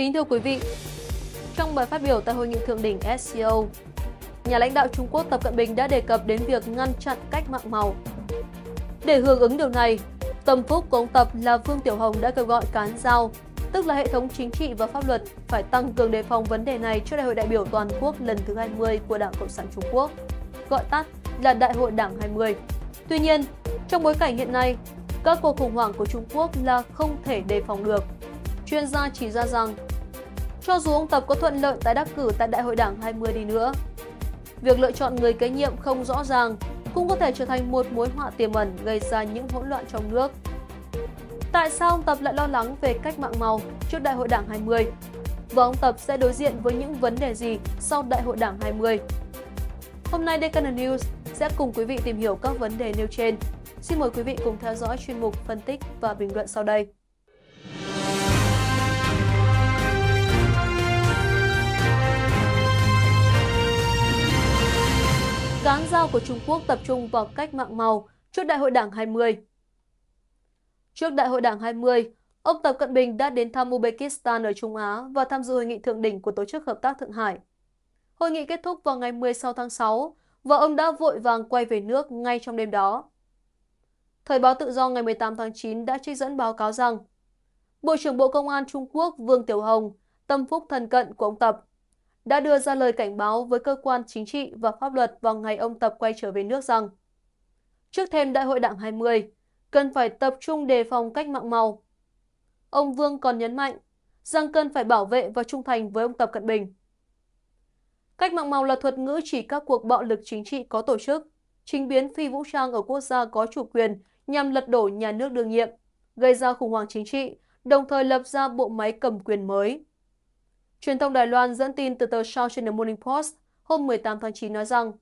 Kính thưa quý vị, trong bài phát biểu tại hội nghị thượng đỉnh SCO, nhà lãnh đạo Trung Quốc Tập Cận Bình đã đề cập đến việc ngăn chặn cách mạng màu. Để hưởng ứng điều này, tâm phúc của ông Tập là Vương Tiểu Hồng đã kêu gọi cán giao, tức là hệ thống chính trị và pháp luật phải tăng cường đề phòng vấn đề này cho Đại hội đại biểu toàn quốc lần thứ 20 của Đảng Cộng sản Trung Quốc, gọi tắt là Đại hội Đảng 20. Tuy nhiên, trong bối cảnh hiện nay, các cuộc khủng hoảng của Trung Quốc là không thể đề phòng được. Chuyên gia chỉ ra rằng cho dù ông Tập có thuận lợi tái đắc cử tại Đại hội Đảng 20 đi nữa. Việc lựa chọn người kế nhiệm không rõ ràng cũng có thể trở thành một mối họa tiềm ẩn gây ra những hỗn loạn trong nước. Tại sao ông Tập lại lo lắng về cách mạng màu trước Đại hội Đảng 20? Và ông Tập sẽ đối diện với những vấn đề gì sau Đại hội Đảng 20? Hôm nay Deccan News sẽ cùng quý vị tìm hiểu các vấn đề nêu trên. Xin mời quý vị cùng theo dõi chuyên mục phân tích và bình luận sau đây. cao của Trung Quốc tập trung vào cách mạng màu trước Đại hội Đảng 20. Trước Đại hội Đảng 20, ông Tập Cận Bình đã đến thăm Uzbekistan ở Trung Á và tham dự hội nghị thượng đỉnh của Tổ chức Hợp tác Thượng Hải. Hội nghị kết thúc vào ngày 16 tháng 6 và ông đã vội vàng quay về nước ngay trong đêm đó. Thời báo tự do ngày 18 tháng 9 đã trích dẫn báo cáo rằng Bộ trưởng Bộ Công an Trung Quốc Vương Tiểu Hồng, tâm phúc thân cận của ông Tập, đã đưa ra lời cảnh báo với cơ quan chính trị và pháp luật vào ngày ông Tập quay trở về nước rằng Trước thêm Đại hội Đảng 20, cần phải tập trung đề phòng cách mạng màu. Ông Vương còn nhấn mạnh rằng cần phải bảo vệ và trung thành với ông Tập Cận Bình. Cách mạng màu là thuật ngữ chỉ các cuộc bạo lực chính trị có tổ chức, chính biến phi vũ trang ở quốc gia có chủ quyền nhằm lật đổ nhà nước đương nhiệm, gây ra khủng hoảng chính trị, đồng thời lập ra bộ máy cầm quyền mới. Truyền thông Đài Loan dẫn tin từ tờ South China Morning Post hôm 18 tháng 9 nói rằng,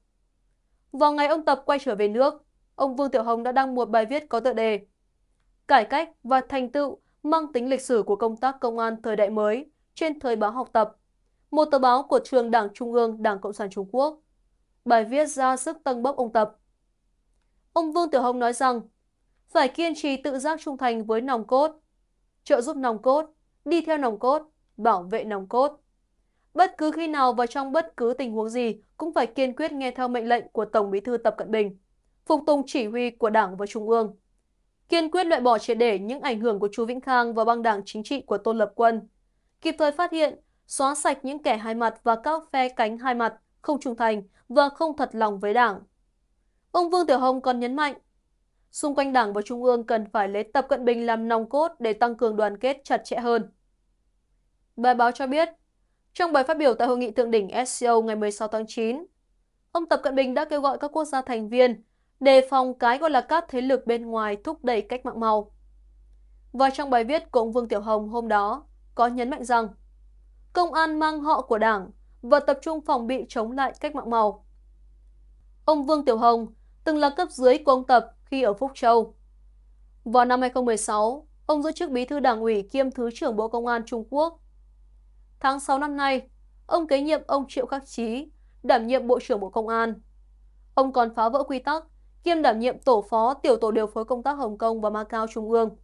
vào ngày ông Tập quay trở về nước, ông Vương Tiểu Hồng đã đăng một bài viết có tựa đề Cải cách và thành tựu mang tính lịch sử của công tác công an thời đại mới trên thời báo học tập, một tờ báo của trường Đảng Trung ương Đảng Cộng sản Trung Quốc. Bài viết ra sức tăng bốc ông Tập. Ông Vương Tiểu Hồng nói rằng, phải kiên trì tự giác trung thành với nòng cốt, trợ giúp nòng cốt, đi theo nòng cốt, bảo vệ nòng cốt. Bất cứ khi nào và trong bất cứ tình huống gì cũng phải kiên quyết nghe theo mệnh lệnh của Tổng Bí thư Tập Cận Bình, phục tùng chỉ huy của Đảng và Trung ương. Kiên quyết loại bỏ triệt để những ảnh hưởng của Chu Vĩnh Khang và băng đảng chính trị của Tôn Lập Quân, kịp thời phát hiện, xóa sạch những kẻ hai mặt và các phe cánh hai mặt, không trung thành và không thật lòng với Đảng. Ông Vương Tiểu Hồng còn nhấn mạnh, xung quanh Đảng và Trung ương cần phải lấy Tập Cận Bình làm nòng cốt để tăng cường đoàn kết chặt chẽ hơn. Bài báo cho biết, trong bài phát biểu tại hội nghị thượng đỉnh SCO ngày 16 tháng 9, ông Tập Cận Bình đã kêu gọi các quốc gia thành viên đề phòng cái gọi là các thế lực bên ngoài thúc đẩy cách mạng màu. Và trong bài viết của ông Vương Tiểu Hồng hôm đó có nhấn mạnh rằng công an mang họ của đảng và tập trung phòng bị chống lại cách mạng màu. Ông Vương Tiểu Hồng từng là cấp dưới của ông Tập khi ở Phúc Châu. Vào năm 2016, ông giữ chức bí thư đảng ủy kiêm Thứ trưởng Bộ Công an Trung Quốc tháng 6 năm nay, ông kế nhiệm ông Triệu Khắc Chí, đảm nhiệm Bộ trưởng Bộ Công an. Ông còn phá vỡ quy tắc, kiêm đảm nhiệm tổ phó tiểu tổ điều phối công tác Hồng Kông và Macau Trung ương,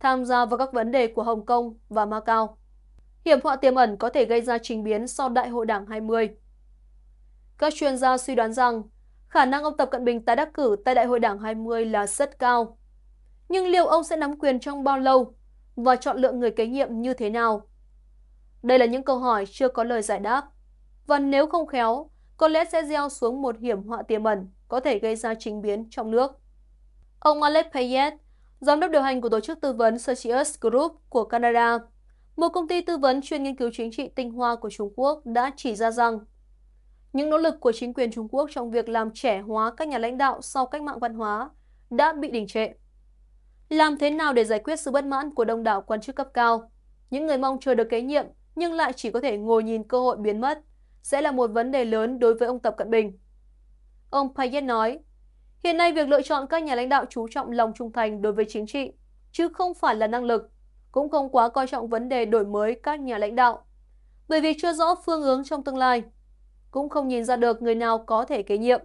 tham gia vào các vấn đề của Hồng Kông và Macau. Hiểm họa tiềm ẩn có thể gây ra trình biến sau Đại hội Đảng 20. Các chuyên gia suy đoán rằng khả năng ông Tập Cận Bình tái đắc cử tại Đại hội Đảng 20 là rất cao. Nhưng liệu ông sẽ nắm quyền trong bao lâu và chọn lựa người kế nhiệm như thế nào đây là những câu hỏi chưa có lời giải đáp. Và nếu không khéo, có lẽ sẽ gieo xuống một hiểm họa tiềm ẩn có thể gây ra chính biến trong nước. Ông Alex Payet, giám đốc điều hành của tổ chức tư vấn Socius Group của Canada, một công ty tư vấn chuyên nghiên cứu chính trị tinh hoa của Trung Quốc đã chỉ ra rằng những nỗ lực của chính quyền Trung Quốc trong việc làm trẻ hóa các nhà lãnh đạo sau cách mạng văn hóa đã bị đình trệ. Làm thế nào để giải quyết sự bất mãn của đông đảo quan chức cấp cao, những người mong chờ được kế nhiệm nhưng lại chỉ có thể ngồi nhìn cơ hội biến mất, sẽ là một vấn đề lớn đối với ông Tập Cận Bình. Ông Payet nói, hiện nay việc lựa chọn các nhà lãnh đạo chú trọng lòng trung thành đối với chính trị, chứ không phải là năng lực, cũng không quá coi trọng vấn đề đổi mới các nhà lãnh đạo, bởi vì chưa rõ phương hướng trong tương lai, cũng không nhìn ra được người nào có thể kế nhiệm.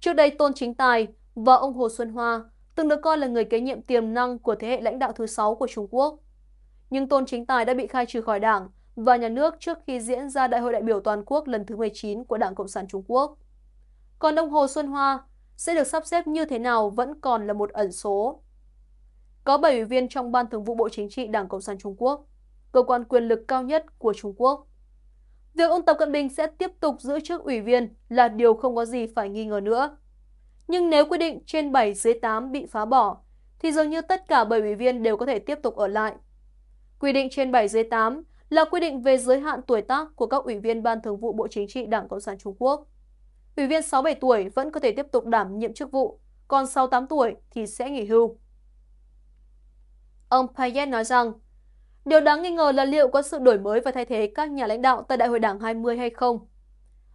Trước đây Tôn Chính Tài và ông Hồ Xuân Hoa từng được coi là người kế nhiệm tiềm năng của thế hệ lãnh đạo thứ 6 của Trung Quốc nhưng Tôn Chính Tài đã bị khai trừ khỏi đảng và nhà nước trước khi diễn ra Đại hội đại biểu toàn quốc lần thứ 19 của Đảng Cộng sản Trung Quốc. Còn đồng hồ Xuân Hoa sẽ được sắp xếp như thế nào vẫn còn là một ẩn số. Có 7 ủy viên trong Ban Thường vụ Bộ Chính trị Đảng Cộng sản Trung Quốc, cơ quan quyền lực cao nhất của Trung Quốc. Việc ông Tập Cận Bình sẽ tiếp tục giữ chức ủy viên là điều không có gì phải nghi ngờ nữa. Nhưng nếu quy định trên 7 dưới 8 bị phá bỏ, thì dường như tất cả 7 ủy viên đều có thể tiếp tục ở lại Quy định trên 7 dưới 8 là quy định về giới hạn tuổi tác của các ủy viên Ban Thường vụ Bộ Chính trị Đảng Cộng sản Trung Quốc. Ủy viên 67 tuổi vẫn có thể tiếp tục đảm nhiệm chức vụ, còn 68 tuổi thì sẽ nghỉ hưu. Ông Payet nói rằng, điều đáng nghi ngờ là liệu có sự đổi mới và thay thế các nhà lãnh đạo tại Đại hội Đảng 20 hay không.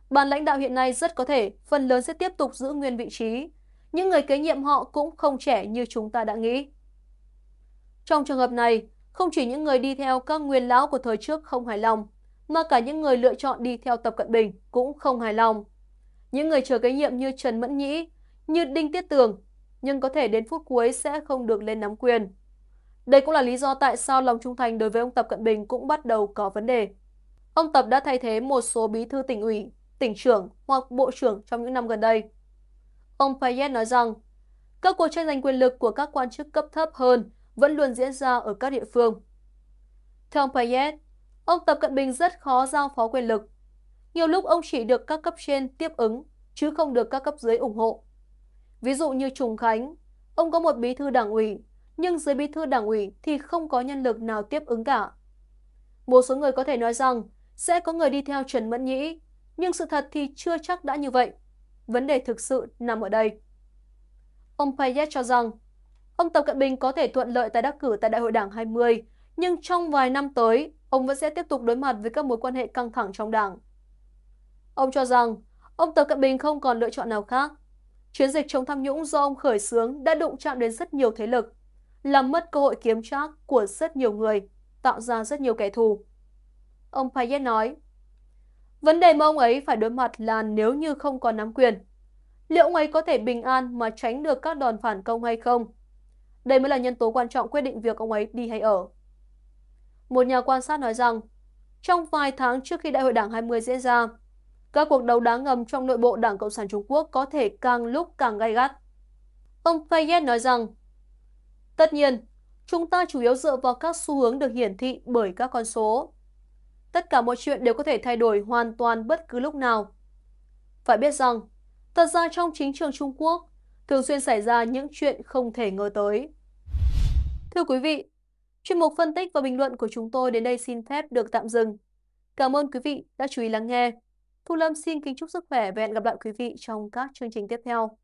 Ban lãnh đạo hiện nay rất có thể phần lớn sẽ tiếp tục giữ nguyên vị trí. Những người kế nhiệm họ cũng không trẻ như chúng ta đã nghĩ. Trong trường hợp này, không chỉ những người đi theo các nguyên lão của thời trước không hài lòng, mà cả những người lựa chọn đi theo Tập Cận Bình cũng không hài lòng. Những người chờ cái nhiệm như Trần Mẫn Nhĩ, như Đinh Tiết Tường, nhưng có thể đến phút cuối sẽ không được lên nắm quyền. Đây cũng là lý do tại sao lòng trung thành đối với ông Tập Cận Bình cũng bắt đầu có vấn đề. Ông Tập đã thay thế một số bí thư tỉnh ủy, tỉnh trưởng hoặc bộ trưởng trong những năm gần đây. Ông Payet nói rằng, các cuộc tranh giành quyền lực của các quan chức cấp thấp hơn vẫn luôn diễn ra ở các địa phương. Theo ông Payet, ông Tập Cận Bình rất khó giao phó quyền lực. Nhiều lúc ông chỉ được các cấp trên tiếp ứng, chứ không được các cấp dưới ủng hộ. Ví dụ như Trùng Khánh, ông có một bí thư đảng ủy, nhưng dưới bí thư đảng ủy thì không có nhân lực nào tiếp ứng cả. Một số người có thể nói rằng sẽ có người đi theo Trần Mẫn Nhĩ, nhưng sự thật thì chưa chắc đã như vậy. Vấn đề thực sự nằm ở đây. Ông Payet cho rằng Ông Tập Cận Bình có thể thuận lợi tại đắc cử tại Đại hội Đảng 20, nhưng trong vài năm tới, ông vẫn sẽ tiếp tục đối mặt với các mối quan hệ căng thẳng trong đảng. Ông cho rằng, ông Tập Cận Bình không còn lựa chọn nào khác. Chiến dịch chống tham nhũng do ông khởi xướng đã đụng chạm đến rất nhiều thế lực, làm mất cơ hội kiếm trác của rất nhiều người, tạo ra rất nhiều kẻ thù. Ông Payet nói, Vấn đề mà ông ấy phải đối mặt là nếu như không còn nắm quyền. Liệu ông ấy có thể bình an mà tránh được các đòn phản công hay không? Đây mới là nhân tố quan trọng quyết định việc ông ấy đi hay ở. Một nhà quan sát nói rằng, trong vài tháng trước khi Đại hội Đảng 20 diễn ra, các cuộc đấu đá ngầm trong nội bộ Đảng Cộng sản Trung Quốc có thể càng lúc càng gay gắt. Ông Fayet nói rằng, Tất nhiên, chúng ta chủ yếu dựa vào các xu hướng được hiển thị bởi các con số. Tất cả mọi chuyện đều có thể thay đổi hoàn toàn bất cứ lúc nào. Phải biết rằng, thật ra trong chính trường Trung Quốc, thường xuyên xảy ra những chuyện không thể ngờ tới. Thưa quý vị, chuyên mục phân tích và bình luận của chúng tôi đến đây xin phép được tạm dừng. Cảm ơn quý vị đã chú ý lắng nghe. Thu Lâm xin kính chúc sức khỏe và hẹn gặp lại quý vị trong các chương trình tiếp theo.